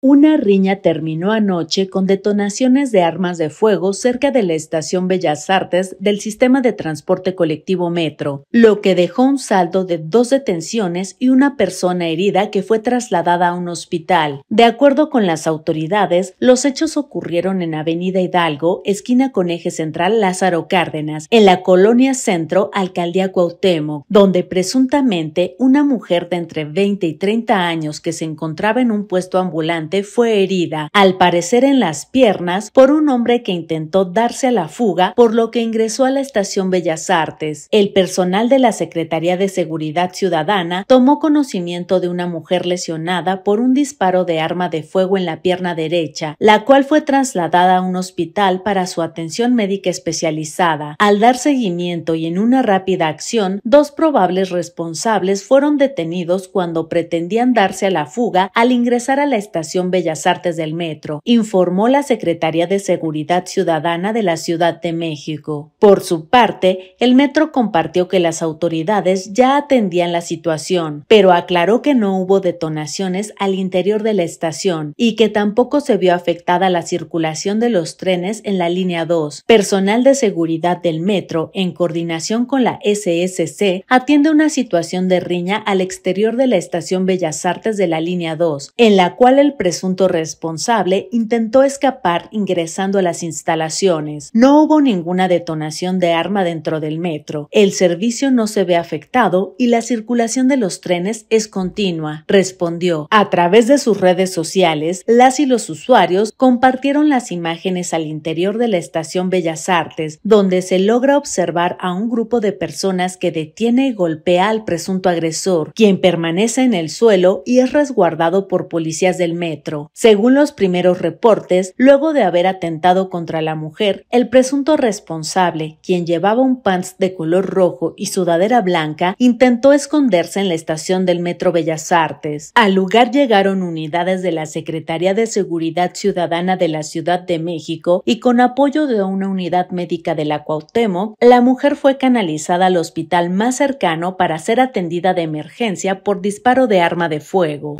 Una riña terminó anoche con detonaciones de armas de fuego cerca de la estación Bellas Artes del sistema de transporte colectivo Metro, lo que dejó un saldo de dos detenciones y una persona herida que fue trasladada a un hospital. De acuerdo con las autoridades, los hechos ocurrieron en Avenida Hidalgo, esquina con eje central Lázaro Cárdenas, en la colonia Centro, Alcaldía Cuauhtémoc, donde presuntamente una mujer de entre 20 y 30 años que se encontraba en un puesto ambulante fue herida, al parecer en las piernas, por un hombre que intentó darse a la fuga, por lo que ingresó a la estación Bellas Artes. El personal de la Secretaría de Seguridad Ciudadana tomó conocimiento de una mujer lesionada por un disparo de arma de fuego en la pierna derecha, la cual fue trasladada a un hospital para su atención médica especializada. Al dar seguimiento y en una rápida acción, dos probables responsables fueron detenidos cuando pretendían darse a la fuga al ingresar a la estación Bellas Artes del Metro, informó la Secretaría de Seguridad Ciudadana de la Ciudad de México. Por su parte, el Metro compartió que las autoridades ya atendían la situación, pero aclaró que no hubo detonaciones al interior de la estación y que tampoco se vio afectada la circulación de los trenes en la línea 2. Personal de seguridad del Metro, en coordinación con la SSC, atiende una situación de riña al exterior de la Estación Bellas Artes de la línea 2, en la cual el presunto responsable intentó escapar ingresando a las instalaciones. No hubo ninguna detonación de arma dentro del metro. El servicio no se ve afectado y la circulación de los trenes es continua, respondió. A través de sus redes sociales, las y los usuarios compartieron las imágenes al interior de la estación Bellas Artes, donde se logra observar a un grupo de personas que detiene y golpea al presunto agresor, quien permanece en el suelo y es resguardado por policías del metro. Según los primeros reportes, luego de haber atentado contra la mujer, el presunto responsable, quien llevaba un pants de color rojo y sudadera blanca, intentó esconderse en la estación del metro Bellas Artes. Al lugar llegaron unidades de la Secretaría de Seguridad Ciudadana de la Ciudad de México y con apoyo de una unidad médica de la Cuauhtémoc, la mujer fue canalizada al hospital más cercano para ser atendida de emergencia por disparo de arma de fuego.